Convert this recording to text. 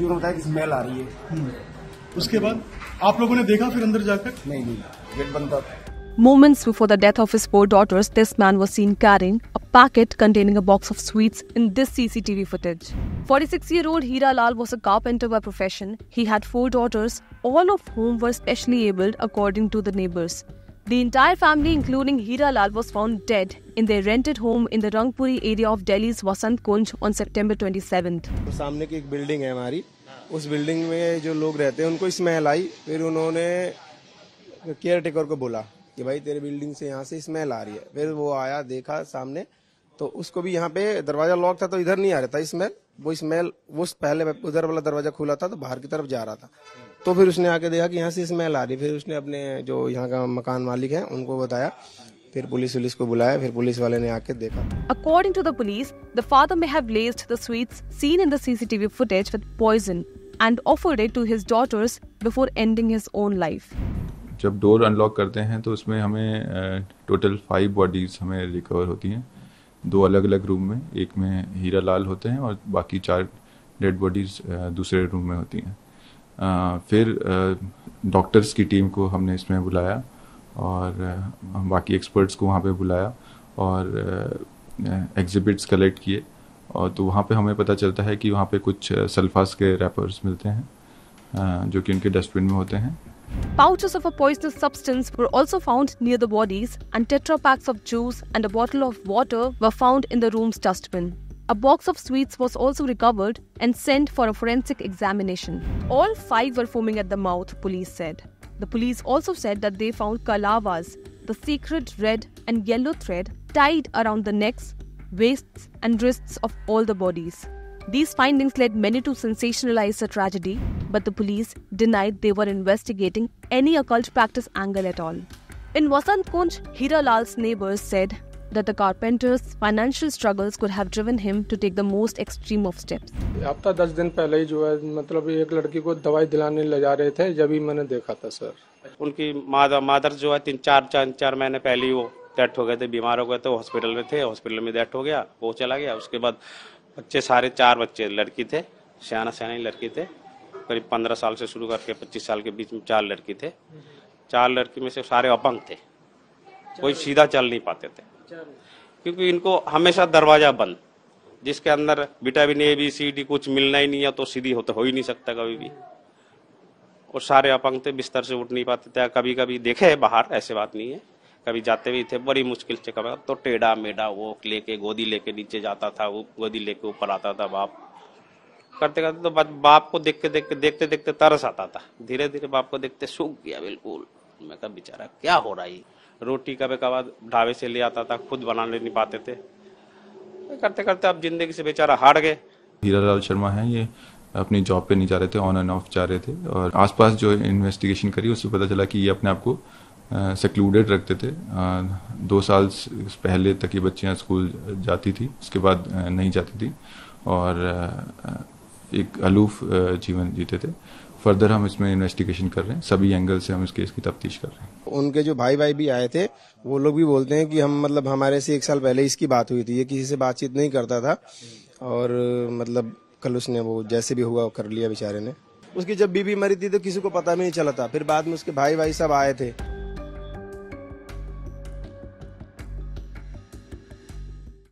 Perfume होता है कि स्मेल आ रही है उसके बाद आप लोगों ने देखा फिर अंदर जाकर नहीं नहीं गेट बंद था Moments before the death of his four daughters, this man was seen carrying a packet containing a box of sweets in this CCTV footage. 46 year old Hira Lal was a carpenter by profession. He had four daughters, all of whom were specially abled, according to the neighbors. The entire family, including Hira Lal, was found dead in their rented home in the Rangpuri area of Delhi's Vasant Kunj on September 27th. सामने की एक building है हमारी उस building में जो लोग रहते हैं उनको स्मेल आई फिर उन्होंने केयर टेकर को बोला कि भाई तेरे बिल्डिंग से यहाँ से स्मेल आ रही है फिर वो आया देखा सामने तो उसको भी यहाँ पे दरवाजा लॉक था तो इधर नहीं आ रहा था स्मेल वो स्मेल वो पहले उधर वाला दरवाजा खुला था तो बाहर की तरफ जा रहा था तो फिर उसने आके देखा कि यहाँ से स्मेल आ रही फिर उसने अपने जो यहाँ का मकान मालिक है उनको बताया फिर पुलिस पुलिस को बुलाया फिर पुलिस वाले ने आके देखा according to the police the father may have laced the sweets seen in the CCTV footage with poison and offered it to his daughters before ending his own life जब door unlock करते हैं तो उसमें हमें total five bodies हमें recover होती हैं दो अलग अलग रूम में एक में हीरा लाल होते हैं और बाकी चार डेड बॉडीज दूसरे रूम में होती हैं फिर डॉक्टर्स की टीम को हमने इसमें बुलाया और बाकी एक्सपर्ट्स को वहाँ पे बुलाया और एग्जिबिट्स कलेक्ट किए और तो वहाँ पे हमें पता चलता है कि वहाँ पे कुछ सल्फास के रैपर्स मिलते हैं जो कि उनके डस्टबिन में होते हैं Pouches of a poisonous substance were also found near the bodies, and tetra packs of juice and a bottle of water were found in the room's dustbin. A box of sweets was also recovered and sent for a forensic examination. All five were foaming at the mouth, police said. The police also said that they found kalavas, the sacred red and yellow thread tied around the necks, waists, and wrists of all the bodies. These findings led many to sensationalize the tragedy, but the police denied they were investigating any occult practice angle at all. In Wasant Kunj, Hira Lal's neighbors said that the carpenter's financial struggles could have driven him to take the most extreme of steps. हफ्ता दस दिन पहले ही जो है मतलब एक लड़की को दवाई दिलाने ले जा रहे थे जब ही मैंने देखा था सर उनकी मादर मादर जो है तीन चार चार चार महीने पहले ही वो डेथ हो गए थे बीमार हो गए थे हॉस्पिटल में थे हॉस्पिटल में डेथ हो गया वो चला गया उसके बाद बच्चे सारे चार बच्चे लड़की थे सियाना सियानी लड़की थे करीब पंद्रह साल से शुरू करके पच्चीस साल के बीच में चार लड़की थे चार लड़की में से सारे अपंग थे कोई सीधा चल नहीं पाते थे क्योंकि इनको हमेशा दरवाजा बंद जिसके अंदर vitamin A B C D कुछ मिलना ही नहीं है तो सीधी होता हो ही नहीं सकता कभी भी और सारे अपंग थे बिस्तर से उठ नहीं पाते थे तो कभी कभी देखे है बाहर ऐसे बात नहीं है कभी जाते भी थे बड़ी मुश्किल से कभी तो टेढ़ा मेढ़ा वो लेके गोदी लेके नीचे जाता था वो गोदी लेके ऊपर आता था बाप करते करते तो बाप को देखते देखते देखते देखते तरस आता था धीरे धीरे बाप को देखते सूख गया बिल्कुल मैं कहा बेचारा क्या हो रहा है रोटी कभी कभार ढाबे से ले आता था खुद बना ले नहीं पाते थे तो करते करते अब जिंदगी से बेचारा हार गए हीरा लाल शर्मा है ये अपनी जॉब पे नहीं जा रहे थे ऑन एंड ऑफ जा रहे थे और आसपास जो इन्वेस्टिगेशन करी उससे पता चला कि ये अपने आप को सेक्लूडेड रखते थे आ, दो साल पहले तक ये बच्चियाँ स्कूल जाती थी उसके बाद नहीं जाती थी और एक अलूफ जीवन जीते थे फर्दर हम इसमें इन्वेस्टिगेशन कर रहे हैं सभी एंगल से हम इस केस की तफ्तीश कर रहे हैं उनके जो भाई भाई भी आए थे वो लोग भी बोलते हैं कि हम मतलब हमारे से एक साल पहले इसकी बात हुई थी ये किसी से बातचीत नहीं करता था और मतलब कल उसने वो जैसे भी हुआ कर लिया बेचारे ने उसकी जब बीबी मरी थी तो किसी को पता भी नहीं चला था फिर बाद में उसके भाई भाई सब आए थे